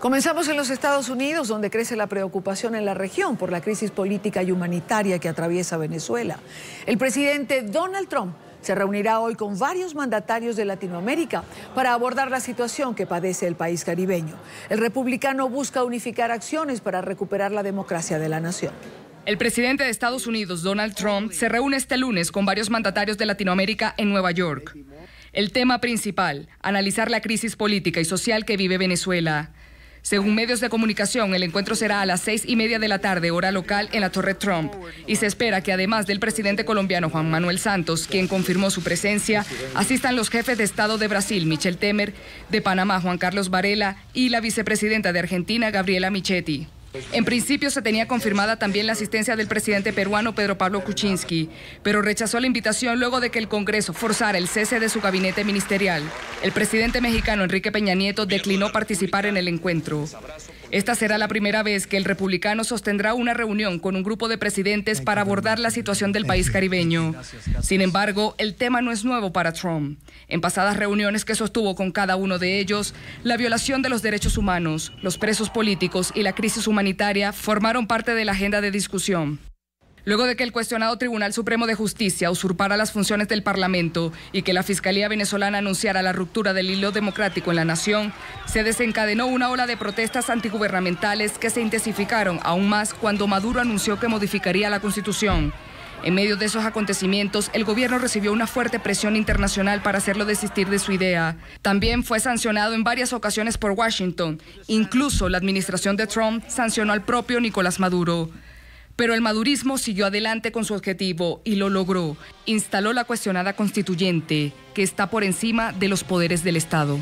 Comenzamos en los Estados Unidos, donde crece la preocupación en la región por la crisis política y humanitaria que atraviesa Venezuela. El presidente Donald Trump se reunirá hoy con varios mandatarios de Latinoamérica para abordar la situación que padece el país caribeño. El republicano busca unificar acciones para recuperar la democracia de la nación. El presidente de Estados Unidos, Donald Trump, se reúne este lunes con varios mandatarios de Latinoamérica en Nueva York. El tema principal, analizar la crisis política y social que vive Venezuela. Según medios de comunicación, el encuentro será a las seis y media de la tarde, hora local, en la Torre Trump. Y se espera que, además del presidente colombiano Juan Manuel Santos, quien confirmó su presencia, asistan los jefes de Estado de Brasil, Michel Temer, de Panamá, Juan Carlos Varela, y la vicepresidenta de Argentina, Gabriela Michetti. En principio se tenía confirmada también la asistencia del presidente peruano Pedro Pablo Kuczynski, pero rechazó la invitación luego de que el Congreso forzara el cese de su gabinete ministerial. El presidente mexicano Enrique Peña Nieto declinó participar en el encuentro. Esta será la primera vez que el republicano sostendrá una reunión con un grupo de presidentes para abordar la situación del país caribeño. Sin embargo, el tema no es nuevo para Trump. En pasadas reuniones que sostuvo con cada uno de ellos, la violación de los derechos humanos, los presos políticos y la crisis humanitaria formaron parte de la agenda de discusión. Luego de que el cuestionado Tribunal Supremo de Justicia usurpara las funciones del Parlamento y que la Fiscalía venezolana anunciara la ruptura del hilo democrático en la nación, se desencadenó una ola de protestas antigubernamentales que se intensificaron aún más cuando Maduro anunció que modificaría la Constitución. En medio de esos acontecimientos, el gobierno recibió una fuerte presión internacional para hacerlo desistir de su idea. También fue sancionado en varias ocasiones por Washington. Incluso la administración de Trump sancionó al propio Nicolás Maduro. Pero el madurismo siguió adelante con su objetivo y lo logró. Instaló la cuestionada constituyente, que está por encima de los poderes del Estado.